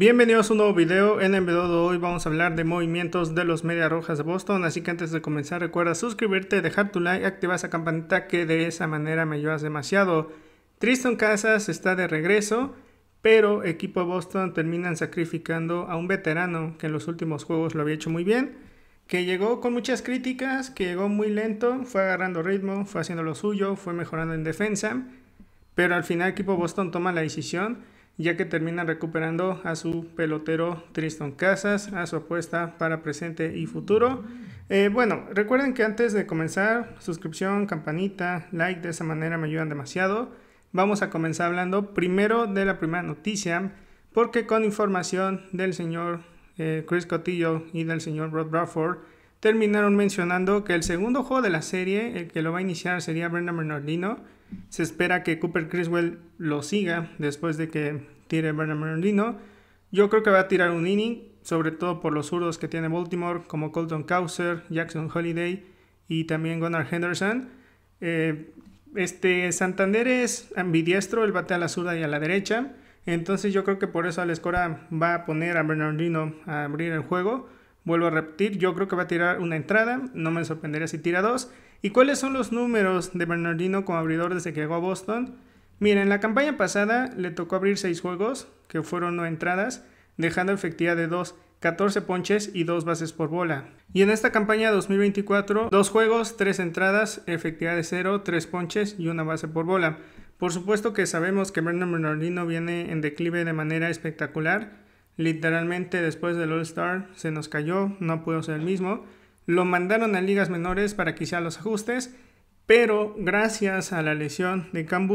Bienvenidos a un nuevo video, en el video de hoy vamos a hablar de movimientos de los media Rojas de Boston, así que antes de comenzar recuerda suscribirte, dejar tu like, activar esa campanita que de esa manera me ayudas demasiado. Tristan Casas está de regreso, pero equipo de Boston terminan sacrificando a un veterano que en los últimos juegos lo había hecho muy bien, que llegó con muchas críticas, que llegó muy lento, fue agarrando ritmo, fue haciendo lo suyo, fue mejorando en defensa, pero al final equipo Boston toma la decisión ya que termina recuperando a su pelotero Tristan Casas, a su apuesta para presente y futuro. Eh, bueno, recuerden que antes de comenzar, suscripción, campanita, like, de esa manera me ayudan demasiado. Vamos a comenzar hablando primero de la primera noticia, porque con información del señor eh, Chris Cotillo y del señor Rod Bradford, terminaron mencionando que el segundo juego de la serie, el que lo va a iniciar, sería Brenda Bernardino se espera que Cooper Criswell lo siga después de que tire Bernard Bernardino. Yo creo que va a tirar un inning, sobre todo por los zurdos que tiene Baltimore, como Colton Cowser, Jackson Holiday y también Gunnar Henderson. Eh, este Santander es ambidiestro, él batea a la zurda y a la derecha. Entonces yo creo que por eso Alescora va a poner a Bernardino a abrir el juego. Vuelvo a repetir, yo creo que va a tirar una entrada, no me sorprendería si tira dos. ¿Y cuáles son los números de Bernardino como abridor desde que llegó a Boston? Miren, en la campaña pasada le tocó abrir seis juegos, que fueron no entradas, dejando efectividad de 2, 14 ponches y dos bases por bola. Y en esta campaña 2024, dos juegos, tres entradas, efectividad de 0, 3 ponches y una base por bola. Por supuesto que sabemos que Bernardino viene en declive de manera espectacular Literalmente después del All Star se nos cayó, no pudo ser el mismo. Lo mandaron a ligas menores para quizá los ajustes, pero gracias a la lesión de Cam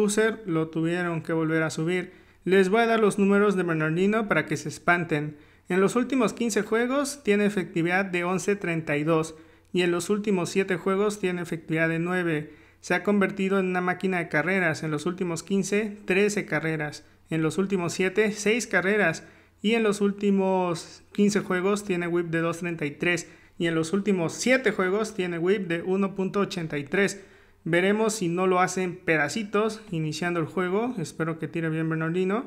lo tuvieron que volver a subir. Les voy a dar los números de Bernardino para que se espanten. En los últimos 15 juegos tiene efectividad de 11.32 y en los últimos 7 juegos tiene efectividad de 9. Se ha convertido en una máquina de carreras. En los últimos 15, 13 carreras. En los últimos 7, 6 carreras. Y en los últimos 15 juegos tiene whip de 2.33. Y en los últimos 7 juegos tiene whip de 1.83. Veremos si no lo hacen pedacitos iniciando el juego. Espero que tire bien Bernardino,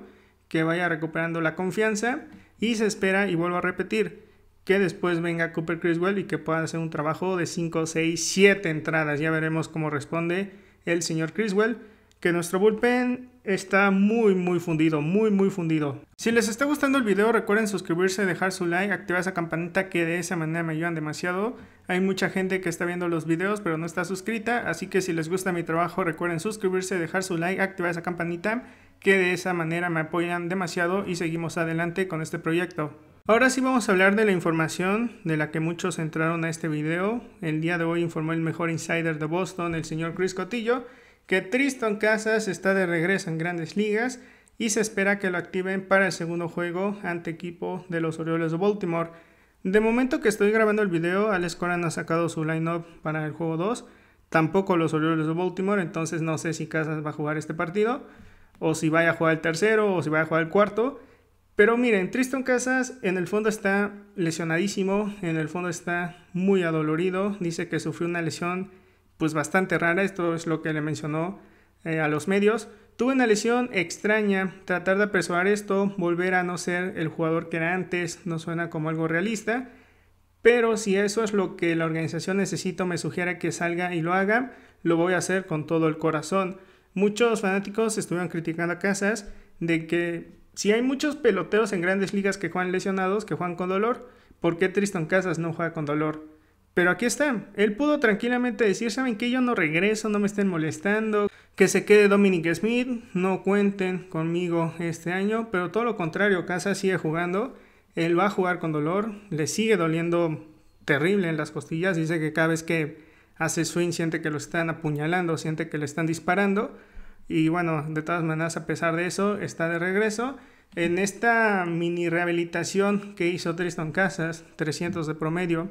que vaya recuperando la confianza. Y se espera, y vuelvo a repetir, que después venga Cooper Criswell y que pueda hacer un trabajo de 5, 6, 7 entradas. Ya veremos cómo responde el señor Criswell que nuestro bullpen está muy, muy fundido, muy, muy fundido. Si les está gustando el video, recuerden suscribirse, dejar su like, activar esa campanita que de esa manera me ayudan demasiado. Hay mucha gente que está viendo los videos pero no está suscrita, así que si les gusta mi trabajo, recuerden suscribirse, dejar su like, activar esa campanita que de esa manera me apoyan demasiado y seguimos adelante con este proyecto. Ahora sí vamos a hablar de la información de la que muchos entraron a este video. El día de hoy informó el mejor insider de Boston, el señor Chris Cotillo, que Tristan Casas está de regreso en grandes ligas y se espera que lo activen para el segundo juego ante equipo de los Orioles de Baltimore. De momento que estoy grabando el video, Alex Coran ha sacado su line-up para el juego 2, tampoco los Orioles de Baltimore, entonces no sé si Casas va a jugar este partido, o si vaya a jugar el tercero, o si vaya a jugar el cuarto. Pero miren, Tristan Casas en el fondo está lesionadísimo, en el fondo está muy adolorido, dice que sufrió una lesión pues bastante rara, esto es lo que le mencionó eh, a los medios. Tuve una lesión extraña, tratar de apresurar esto, volver a no ser el jugador que era antes, no suena como algo realista, pero si eso es lo que la organización necesita me sugiere que salga y lo haga, lo voy a hacer con todo el corazón. Muchos fanáticos estuvieron criticando a Casas de que si hay muchos peloteros en grandes ligas que juegan lesionados, que juegan con dolor, ¿por qué Tristan Casas no juega con dolor? Pero aquí está, él pudo tranquilamente decir, ¿saben que Yo no regreso, no me estén molestando, que se quede Dominic Smith, no cuenten conmigo este año, pero todo lo contrario, Casa sigue jugando, él va a jugar con dolor, le sigue doliendo terrible en las costillas, dice que cada vez que hace swing siente que lo están apuñalando, siente que le están disparando, y bueno, de todas maneras, a pesar de eso, está de regreso. En esta mini rehabilitación que hizo Tristan Casas, 300 de promedio,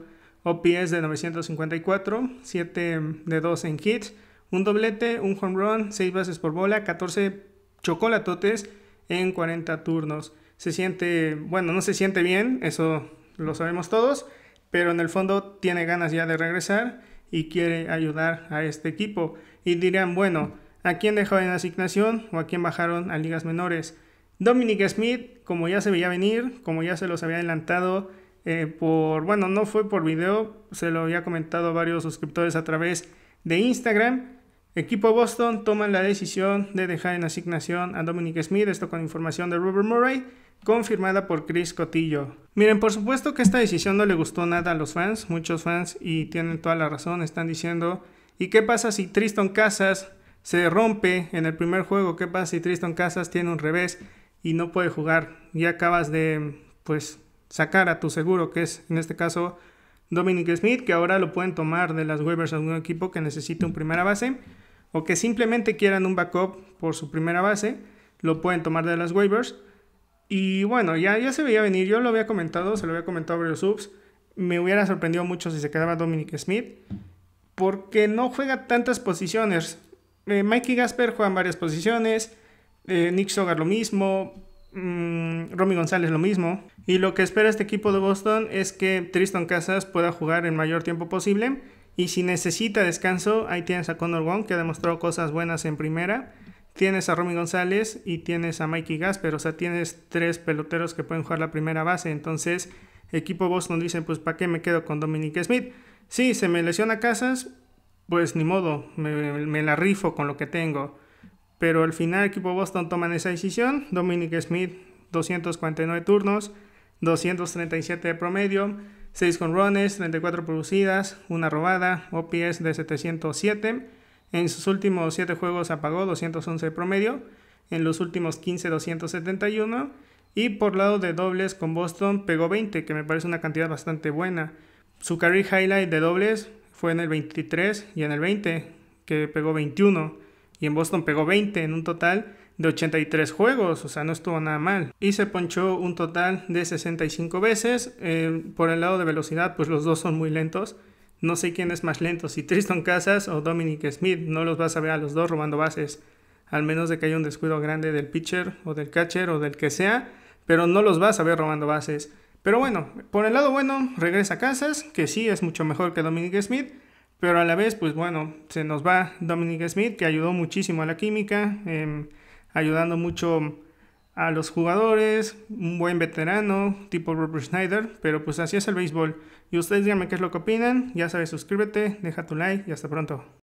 OPS de 954, 7 de 2 en hits, un doblete, un home run, 6 bases por bola, 14 chocolatotes en 40 turnos. Se siente, bueno, no se siente bien, eso lo sabemos todos, pero en el fondo tiene ganas ya de regresar y quiere ayudar a este equipo. Y dirían, bueno, ¿a quién dejaron en asignación o a quién bajaron a ligas menores? Dominic Smith, como ya se veía venir, como ya se los había adelantado, eh, por, bueno, no fue por video, se lo había comentado a varios suscriptores a través de Instagram. Equipo Boston toma la decisión de dejar en asignación a Dominic Smith, esto con información de Robert Murray, confirmada por Chris Cotillo. Miren, por supuesto que esta decisión no le gustó nada a los fans, muchos fans, y tienen toda la razón, están diciendo, ¿y qué pasa si Tristan Casas se rompe en el primer juego? ¿Qué pasa si Tristan Casas tiene un revés y no puede jugar? Ya acabas de, pues, sacar a tu seguro, que es en este caso Dominic Smith, que ahora lo pueden tomar de las waivers a un equipo que necesite un primera base o que simplemente quieran un backup por su primera base, lo pueden tomar de las waivers. Y bueno, ya, ya se veía venir, yo lo había comentado, se lo había comentado a varios subs, me hubiera sorprendido mucho si se quedaba Dominic Smith, porque no juega tantas posiciones. Eh, Mikey Gasper juega en varias posiciones, eh, Nick Sogar lo mismo, Mm, Romy González lo mismo. Y lo que espera este equipo de Boston es que Tristan Casas pueda jugar el mayor tiempo posible. Y si necesita descanso, ahí tienes a Connor Wong, que ha demostrado cosas buenas en primera. Tienes a Romy González y tienes a Mikey Gasper. O sea, tienes tres peloteros que pueden jugar la primera base. Entonces, equipo Boston dice, pues ¿para qué me quedo con Dominic Smith? si se me lesiona Casas, pues ni modo, me la rifo con lo que tengo. Pero al final el equipo Boston toma esa decisión. Dominic Smith, 249 turnos, 237 de promedio, 6 con runes 34 producidas, una robada, OPS de 707. En sus últimos 7 juegos apagó 211 de promedio, en los últimos 15 271. Y por lado de dobles con Boston pegó 20, que me parece una cantidad bastante buena. Su career highlight de dobles fue en el 23 y en el 20, que pegó 21 y en Boston pegó 20 en un total de 83 juegos, o sea, no estuvo nada mal. Y se ponchó un total de 65 veces. Eh, por el lado de velocidad, pues los dos son muy lentos. No sé quién es más lento, si Tristan Casas o Dominic Smith. No los vas a ver a los dos robando bases, al menos de que haya un descuido grande del pitcher o del catcher o del que sea, pero no los vas a ver robando bases. Pero bueno, por el lado bueno, regresa Casas, que sí es mucho mejor que Dominic Smith. Pero a la vez, pues bueno, se nos va Dominic Smith, que ayudó muchísimo a la química, em, ayudando mucho a los jugadores, un buen veterano tipo Robert Schneider, pero pues así es el béisbol. Y ustedes díganme qué es lo que opinan, ya sabes, suscríbete, deja tu like y hasta pronto.